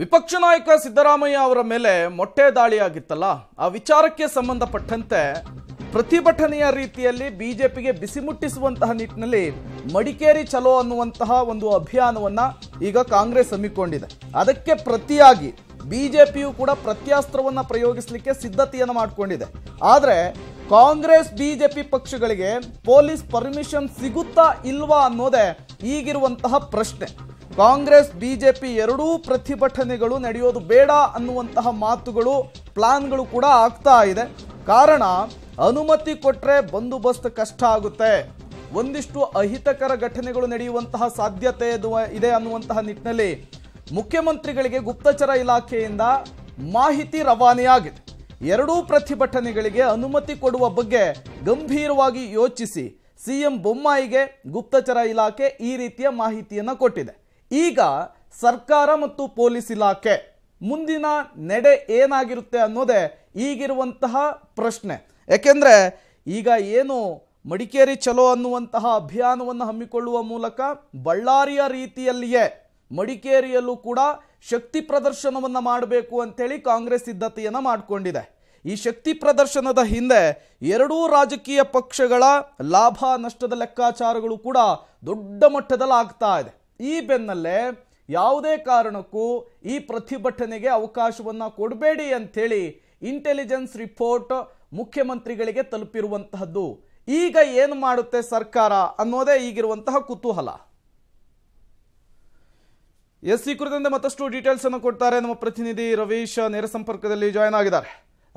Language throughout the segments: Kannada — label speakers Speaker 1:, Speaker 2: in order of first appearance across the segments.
Speaker 1: ವಿಪಕ್ಷ ನಾಯಕ ಸಿದ್ದರಾಮಯ್ಯ ಅವರ ಮೇಲೆ ಮೊಟ್ಟೆ ದಾಳಿಯಾಗಿತ್ತಲ್ಲ ಆ ವಿಚಾರಕ್ಕೆ ಸಂಬಂಧಪಟ್ಟಂತೆ ಪ್ರತಿಭಟನೆಯ ರೀತಿಯಲ್ಲಿ ಬಿಜೆಪಿಗೆ ಬಿಸಿ ಮುಟ್ಟಿಸುವಂತಹ ನಿಟ್ಟಿನಲ್ಲಿ ಮಡಿಕೇರಿ ಚಲೋ ಅನ್ನುವಂತಹ ಒಂದು ಅಭಿಯಾನವನ್ನ ಈಗ ಕಾಂಗ್ರೆಸ್ ಹಮ್ಮಿಕೊಂಡಿದೆ ಅದಕ್ಕೆ ಪ್ರತಿಯಾಗಿ ಬಿಜೆಪಿಯು ಕೂಡ ಪ್ರತ್ಯಾಸ್ತ್ರವನ್ನ ಪ್ರಯೋಗಿಸಲಿಕ್ಕೆ ಸಿದ್ಧತೆಯನ್ನು ಮಾಡಿಕೊಂಡಿದೆ ಆದರೆ ಕಾಂಗ್ರೆಸ್ ಬಿಜೆಪಿ ಪಕ್ಷಗಳಿಗೆ ಪೊಲೀಸ್ ಪರ್ಮಿಷನ್ ಸಿಗುತ್ತಾ ಇಲ್ವಾ ಅನ್ನೋದೇ ಈಗಿರುವಂತಹ ಪ್ರಶ್ನೆ ಕಾಂಗ್ರೆಸ್ ಬಿಜೆಪಿ ಎರಡೂ ಪ್ರತಿಭಟನೆಗಳು ನಡೆಯೋದು ಬೇಡ ಅನ್ನುವಂತಹ ಮಾತುಗಳು ಪ್ಲಾನ್ಗಳು ಕೂಡ ಆಗ್ತಾ ಇದೆ ಕಾರಣ ಅನುಮತಿ ಕೊಟ್ಟರೆ ಬಂದೋಬಸ್ತ್ ಕಷ್ಟ ಆಗುತ್ತೆ ಒಂದಿಷ್ಟು ಅಹಿತಕರ ಘಟನೆಗಳು ನಡೆಯುವಂತಹ ಸಾಧ್ಯತೆ ಇದೆ ಅನ್ನುವಂತಹ ನಿಟ್ಟಿನಲ್ಲಿ ಮುಖ್ಯಮಂತ್ರಿಗಳಿಗೆ ಗುಪ್ತಚರ ಇಲಾಖೆಯಿಂದ ಮಾಹಿತಿ ರವಾನೆಯಾಗಿದೆ ಎರಡೂ ಪ್ರತಿಭಟನೆಗಳಿಗೆ ಅನುಮತಿ ಕೊಡುವ ಬಗ್ಗೆ ಗಂಭೀರವಾಗಿ ಯೋಚಿಸಿ ಸಿಎಂ ಬೊಮ್ಮಾಯಿಗೆ ಗುಪ್ತಚರ ಇಲಾಖೆ ಈ ರೀತಿಯ ಮಾಹಿತಿಯನ್ನು ಕೊಟ್ಟಿದೆ ಈಗ ಸರ್ಕಾರ ಮತ್ತು ಪೊಲೀಸ್ ಇಲಾಖೆ ಮುಂದಿನ ನಡೆ ಏನಾಗಿರುತ್ತೆ ಅನ್ನೋದೇ ಈಗಿರುವಂತಹ ಪ್ರಶ್ನೆ ಯಾಕೆಂದರೆ ಈಗ ಏನು ಮಡಿಕೇರಿ ಚಲೋ ಅನ್ನುವಂತಹ ಅಭಿಯಾನವನ್ನು ಹಮ್ಮಿಕೊಳ್ಳುವ ಮೂಲಕ ಬಳ್ಳಾರಿಯ ರೀತಿಯಲ್ಲಿಯೇ ಮಡಿಕೇರಿಯಲ್ಲೂ ಕೂಡ ಶಕ್ತಿ ಪ್ರದರ್ಶನವನ್ನು ಮಾಡಬೇಕು ಅಂಥೇಳಿ ಕಾಂಗ್ರೆಸ್ ಸಿದ್ಧತೆಯನ್ನು ಮಾಡಿಕೊಂಡಿದೆ ಈ ಶಕ್ತಿ ಪ್ರದರ್ಶನದ ಹಿಂದೆ ಎರಡೂ ರಾಜಕೀಯ ಪಕ್ಷಗಳ ಲಾಭ ನಷ್ಟದ ಲೆಕ್ಕಾಚಾರಗಳು ಕೂಡ ದೊಡ್ಡ ಮಟ್ಟದಲ್ಲಿ ಆಗ್ತಾ ಇದೆ ಈ ಬೆನ್ನಲ್ಲೇ ಯಾವುದೇ ಕಾರಣಕ್ಕೂ ಈ ಪ್ರತಿಭಟನೆಗೆ ಅವಕಾಶವನ್ನು ಕೊಡಬೇಡಿ ಅಂಥೇಳಿ ಇಂಟೆಲಿಜೆನ್ಸ್ ರಿಪೋರ್ಟ್ ಮುಖ್ಯಮಂತ್ರಿಗಳಿಗೆ ತಲುಪಿರುವಂತಹದ್ದು ಈಗ ಏನು ಮಾಡುತ್ತೆ ಸರ್ಕಾರ ಅನ್ನೋದೇ ಈಗಿರುವಂತಹ ಕುತೂಹಲ ಎಸ್ ಈ ಕುರಿತಂತೆ ಮತ್ತಷ್ಟು ಡೀಟೇಲ್ಸ್ ಅನ್ನು ಕೊಡ್ತಾರೆ ನಮ್ಮ ಪ್ರತಿನಿಧಿ ರವೀಶ್ ನೇರ ಸಂಪರ್ಕದಲ್ಲಿ ಜಾಯ್ನ್ ಆಗಿದ್ದಾರೆ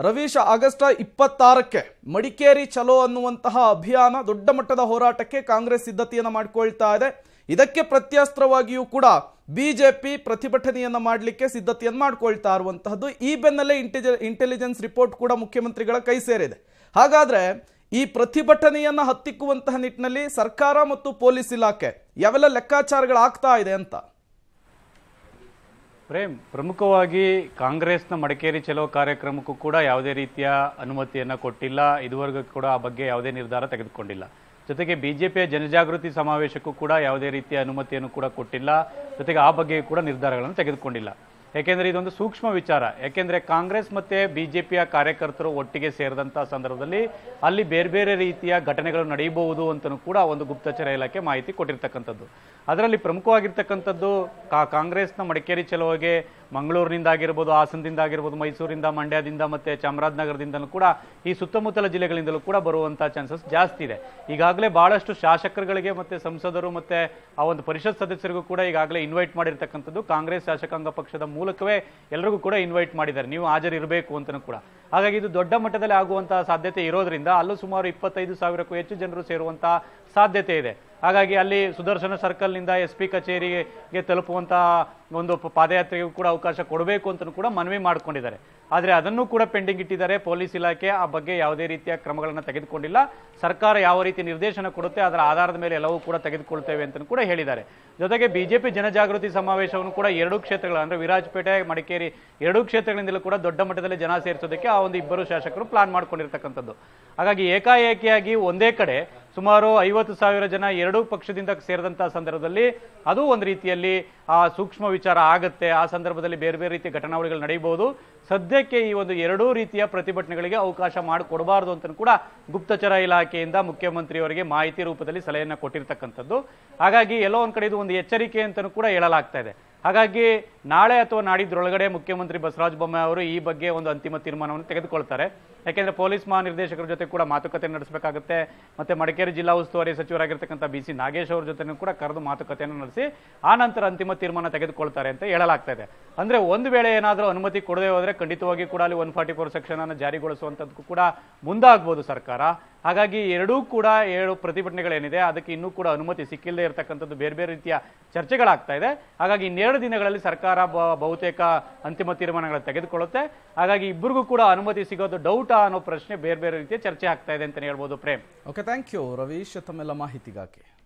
Speaker 1: ರವೀಶ್ ಆಗಸ್ಟ್ ಇಪ್ಪತ್ತಾರಕ್ಕೆ ಮಡಿಕೇರಿ ಚಲೋ ಅನ್ನುವಂತಹ ಅಭಿಯಾನ ದೊಡ್ಡ ಮಟ್ಟದ ಹೋರಾಟಕ್ಕೆ ಕಾಂಗ್ರೆಸ್ ಸಿದ್ಧತೆಯನ್ನು ಮಾಡಿಕೊಳ್ತಾ ಇದೆ ಇದಕ್ಕೆ ಪ್ರತ್ಯಾಸ್ತ್ರವಾಗಿಯೂ ಕೂಡ ಬಿಜೆಪಿ ಪ್ರತಿಭಟನೆಯನ್ನು ಮಾಡಲಿಕ್ಕೆ ಸಿದ್ಧತೆಯನ್ನು ಮಾಡಿಕೊಳ್ತಾ ಇರುವಂತಹದ್ದು ಈ ಬೆನ್ನಲ್ಲೇ ಇಂಟೆಲಿಜೆನ್ಸ್ ರಿಪೋರ್ಟ್ ಕೂಡ ಮುಖ್ಯಮಂತ್ರಿಗಳ ಕೈ ಸೇರಿದೆ ಹಾಗಾದರೆ ಈ ಪ್ರತಿಭಟನೆಯನ್ನು ಹತ್ತಿಕ್ಕುವಂತಹ ನಿಟ್ಟಿನಲ್ಲಿ ಸರ್ಕಾರ ಮತ್ತು ಪೊಲೀಸ್ ಇಲಾಖೆ ಯಾವೆಲ್ಲ ಲೆಕ್ಕಾಚಾರಗಳಾಗ್ತಾ ಇದೆ ಅಂತ
Speaker 2: ಪ್ರೇಮ್ ಪ್ರಮುಖವಾಗಿ ಕಾಂಗ್ರೆಸ್ನ ಮಡಿಕೇರಿ ಚಲೋ ಕಾರ್ಯಕ್ರಮಕ್ಕೂ ಕೂಡ ಯಾವುದೇ ರೀತಿಯ ಅನುಮತಿಯನ್ನು ಕೊಟ್ಟಿಲ್ಲ ಇದುವರೆಗೂ ಕೂಡ ಆ ಬಗ್ಗೆ ಯಾವುದೇ ನಿರ್ಧಾರ ತೆಗೆದುಕೊಂಡಿಲ್ಲ ಜೊತೆಗೆ ಬಿಜೆಪಿಯ ಜನಜಾಗೃತಿ ಸಮಾವೇಶಕ್ಕೂ ಕೂಡ ಯಾವುದೇ ರೀತಿಯ ಅನುಮತಿಯನ್ನು ಕೂಡ ಕೊಟ್ಟಿಲ್ಲ ಜೊತೆಗೆ ಆ ಬಗ್ಗೆ ಕೂಡ ನಿರ್ಧಾರಗಳನ್ನು ತೆಗೆದುಕೊಂಡಿಲ್ಲ ಯಾಕೆಂದರೆ ಇದೊಂದು ಸೂಕ್ಷ್ಮ ವಿಚಾರ ಯಾಕೆಂದರೆ ಕಾಂಗ್ರೆಸ್ ಮತ್ತು ಬಿ ಜೆ ಪಿಯ ಕಾರ್ಯಕರ್ತರು ಒಟ್ಟಿಗೆ ಸೇರಿದಂಥ ಸಂದರ್ಭದಲ್ಲಿ ಅಲ್ಲಿ ಬೇರೆ ಬೇರೆ ರೀತಿಯ ಘಟನೆಗಳು ನಡೆಯಬಹುದು ಅಂತಲೂ ಕೂಡ ಒಂದು ಗುಪ್ತಚರ ಇಲಾಖೆ ಮಾಹಿತಿ ಕೊಟ್ಟಿರ್ತಕ್ಕಂಥದ್ದು ಅದರಲ್ಲಿ ಪ್ರಮುಖವಾಗಿರ್ತಕ್ಕಂಥದ್ದು ಕಾಂಗ್ರೆಸ್ನ ಮಡಿಕೇರಿ ಚಲುವಿಗೆ ಮಂಗಳೂರಿನಿಂದ ಆಗಿರ್ಬೋದು ಹಾಸನದಿಂದ ಆಗಿರ್ಬೋದು ಮೈಸೂರಿಂದ ಮಂಡ್ಯದಿಂದ ಮತ್ತು ಚಾಮರಾಜನಗರದಿಂದಲೂ ಕೂಡ ಈ ಸುತ್ತಮುತ್ತಲ ಜಿಲ್ಲೆಗಳಿಂದಲೂ ಕೂಡ ಬರುವಂಥ ಚಾನ್ಸಸ್ ಜಾಸ್ತಿ ಇದೆ ಈಗಾಗಲೇ ಭಾಳಷ್ಟು ಶಾಸಕರುಗಳಿಗೆ ಮತ್ತು ಸಂಸದರು ಮತ್ತು ಆ ಒಂದು ಪರಿಷತ್ ಸದಸ್ಯರಿಗೂ ಕೂಡ ಈಗಾಗಲೇ ಇನ್ವೈಟ್ ಮಾಡಿರ್ತಕ್ಕಂಥದ್ದು ಕಾಂಗ್ರೆಸ್ ಶಾಸಕಾಂಗ ಪಕ್ಷದ ಮೂಲಕವೇ ಎಲ್ಲರಿಗೂ ಕೂಡ ಇನ್ವೈಟ್ ಮಾಡಿದ್ದಾರೆ ನೀವು ಹಾಜರಿರಬೇಕು ಅಂತಲೂ ಕೂಡ ಹಾಗಾಗಿ ಇದು ದೊಡ್ಡ ಮಟ್ಟದಲ್ಲಿ ಆಗುವಂತಹ ಸಾಧ್ಯತೆ ಇರೋದ್ರಿಂದ ಅಲ್ಲೂ ಸುಮಾರು ಇಪ್ಪತ್ತೈದು ಸಾವಿರಕ್ಕೂ ಹೆಚ್ಚು ಜನರು ಸೇರುವಂತಹ ಸಾಧ್ಯತೆ ಇದೆ ಹಾಗಾಗಿ ಅಲ್ಲಿ ಸುದರ್ಶನ ಸರ್ಕಲ್ನಿಂದ ಎಸ್ ಪಿ ಕಚೇರಿಗೆ ತಲುಪುವಂತಹ ಒಂದು ಪಾದಯಾತ್ರೆಗೂ ಕೂಡ ಅವಕಾಶ ಕೊಡಬೇಕು ಅಂತ ಕೂಡ ಮನವಿ ಮಾಡಿಕೊಂಡಿದ್ದಾರೆ ಆದರೆ ಅದನ್ನು ಕೂಡ ಪೆಂಡಿಂಗ್ ಇಟ್ಟಿದ್ದಾರೆ ಪೊಲೀಸ್ ಇಲಾಖೆ ಆ ಬಗ್ಗೆ ಯಾವುದೇ ರೀತಿಯ ಕ್ರಮಗಳನ್ನು ತೆಗೆದುಕೊಂಡಿಲ್ಲ ಸರ್ಕಾರ ಯಾವ ರೀತಿ ನಿರ್ದೇಶನ ಕೊಡುತ್ತೆ ಅದರ ಆಧಾರದ ಮೇಲೆ ಎಲ್ಲವೂ ಕೂಡ ತೆಗೆದುಕೊಳ್ತೇವೆ ಅಂತ ಕೂಡ ಹೇಳಿದ್ದಾರೆ ಜೊತೆಗೆ ಬಿಜೆಪಿ ಜನಜಾಗೃತಿ ಸಮಾವೇಶವನ್ನು ಕೂಡ ಎರಡೂ ಕ್ಷೇತ್ರಗಳ ಅಂದರೆ ವಿರಾಜಪೇಟೆ ಮಡಿಕೇರಿ ಎರಡೂ ಕ್ಷೇತ್ರಗಳಿಂದಲೂ ಕೂಡ ದೊಡ್ಡ ಮಟ್ಟದಲ್ಲಿ ಜನ ಸೇರಿಸೋದಕ್ಕೆ ಆ ಒಂದು ಇಬ್ಬರು ಶಾಸಕರು ಪ್ಲಾನ್ ಮಾಡಿಕೊಂಡಿರ್ತಕ್ಕಂಥದ್ದು ಹಾಗಾಗಿ ಏಕಾಏಕಿಯಾಗಿ ಒಂದೇ ಕಡೆ ಸುಮಾರು ಐವತ್ತು ಸಾವಿರ ಜನ ಎರಡೂ ಪಕ್ಷದಿಂದ ಸೇರಿದಂತಹ ಸಂದರ್ಭದಲ್ಲಿ ಅದು ಒಂದು ರೀತಿಯಲ್ಲಿ ಆ ಸೂಕ್ಷ್ಮ ವಿಚಾರ ಆಗುತ್ತೆ ಆ ಸಂದರ್ಭದಲ್ಲಿ ಬೇರೆ ಬೇರೆ ರೀತಿಯ ಘಟನಾವಳಿಗಳು ನಡೆಯಬಹುದು ಸದ್ಯಕ್ಕೆ ಈ ಒಂದು ಎರಡೂ ರೀತಿಯ ಪ್ರತಿಭಟನೆಗಳಿಗೆ ಅವಕಾಶ ಮಾಡಿಕೊಡಬಾರದು ಅಂತ ಕೂಡ ಗುಪ್ತಚರ ಇಲಾಖೆಯಿಂದ ಮುಖ್ಯಮಂತ್ರಿಯವರಿಗೆ ಮಾಹಿತಿ ರೂಪದಲ್ಲಿ ಸಲಹೆಯನ್ನು ಕೊಟ್ಟಿರ್ತಕ್ಕಂಥದ್ದು ಹಾಗಾಗಿ ಎಲ್ಲೋ ಒಂದು ಕಡೆ ಇದು ಒಂದು ಎಚ್ಚರಿಕೆ ಅಂತಲೂ ಕೂಡ ಹೇಳಲಾಗ್ತಾ ಇದೆ ಹಾಗಾಗಿ ನಾಳೆ ಅಥವಾ ನಾಡಿದ್ರೊಳಗಡೆ ಮುಖ್ಯಮಂತ್ರಿ ಬಸವರಾಜ ಬೊಮ್ಮಾಯಿ ಅವರು ಈ ಬಗ್ಗೆ ಒಂದು ಅಂತಿಮ ತೀರ್ಮಾನವನ್ನು ತೆಗೆದುಕೊಳ್ತಾರೆ ಯಾಕೆಂದ್ರೆ ಪೊಲೀಸ್ ಮಹಾನಿರ್ದೇಶಕರ ಜೊತೆ ಕೂಡ ಮಾತುಕತೆ ನಡೆಸಬೇಕಾಗುತ್ತೆ ಮತ್ತೆ ಮಡಿಕೇರಿ ಜಿಲ್ಲಾ ಉಸ್ತುವಾರಿ ಸಚಿವರಾಗಿರ್ತಕ್ಕಂಥ ಬಿ ಸಿ ನಾಗೇಶ್ ಅವರ ಜೊತೆನೂ ಕೂಡ ಕರೆದು ಮಾತುಕತೆಯನ್ನು ನಡೆಸಿ ಆ ನಂತರ ಅಂತಿಮ ತೀರ್ಮಾನ ತೆಗೆದುಕೊಳ್ತಾರೆ ಅಂತ ಹೇಳಲಾಗ್ತಾ ಇದೆ ಅಂದ್ರೆ ಒಂದು ವೇಳೆ ಏನಾದರೂ ಅನುಮತಿ ಕೊಡದೆ ಹೋದ್ರೆ ಖಂಡಿತವಾಗಿ ಕೂಡ ಅಲ್ಲಿ ಒನ್ ಫಾರ್ಟಿ ಫೋರ್ ಅನ್ನು ಜಾರಿಗೊಳಿಸುವಂಥದ್ದು ಕೂಡ ಮುಂದಾಗ್ಬೋದು ಸರ್ಕಾರ ಹಾಗಾಗಿ ಎರಡೂ ಕೂಡ ಏಳು ಪ್ರತಿಭಟನೆಗಳೇನಿದೆ ಅದಕ್ಕೆ ಇನ್ನೂ ಕೂಡ ಅನುಮತಿ ಸಿಕ್ಕಿಲ್ಲದೆ ಇರತಕ್ಕಂಥದ್ದು ಬೇರೆ ಬೇರೆ ರೀತಿಯ ಚರ್ಚೆಗಳಾಗ್ತಾ ಇದೆ ಹಾಗಾಗಿ ಇನ್ನೆರಡು ದಿನಗಳಲ್ಲಿ ಸರ್ಕಾರ ಬಹುತೇಕ ಅಂತಿಮ ತೀರ್ಮಾನಗಳನ್ನು ತೆಗೆದುಕೊಳ್ಳುತ್ತೆ ಹಾಗಾಗಿ ಇಬ್ಬರಿಗೂ ಕೂಡ ಅನುಮತಿ ಸಿಗೋದು ಡೌಟ್ ಅನ್ನೋ ಪ್ರಶ್ನೆ ಬೇರೆ ಬೇರೆ ರೀತಿಯ ಚರ್ಚೆ ಆಗ್ತಾ ಇದೆ ಅಂತಲೇ ಹೇಳ್ಬೋದು Prem
Speaker 1: okay thank you Ravish ತಮ್ಮೆಲ್ಲ ಮಾಹಿತಿಗಾಗಿ